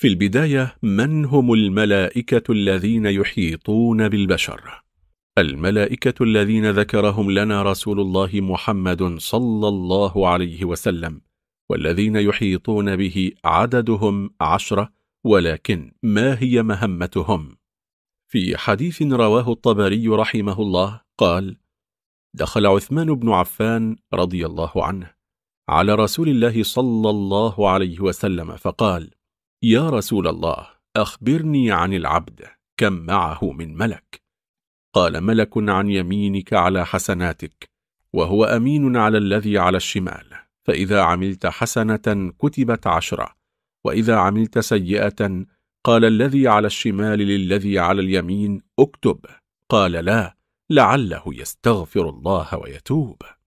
في البداية من هم الملائكة الذين يحيطون بالبشر؟ الملائكة الذين ذكرهم لنا رسول الله محمد صلى الله عليه وسلم والذين يحيطون به عددهم عشرة ولكن ما هي مهمتهم؟ في حديث رواه الطبري رحمه الله قال دخل عثمان بن عفان رضي الله عنه على رسول الله صلى الله عليه وسلم فقال يا رسول الله أخبرني عن العبد كم معه من ملك قال ملك عن يمينك على حسناتك وهو أمين على الذي على الشمال فإذا عملت حسنة كتبت عشرة وإذا عملت سيئة قال الذي على الشمال للذي على اليمين اكتب قال لا لعله يستغفر الله ويتوب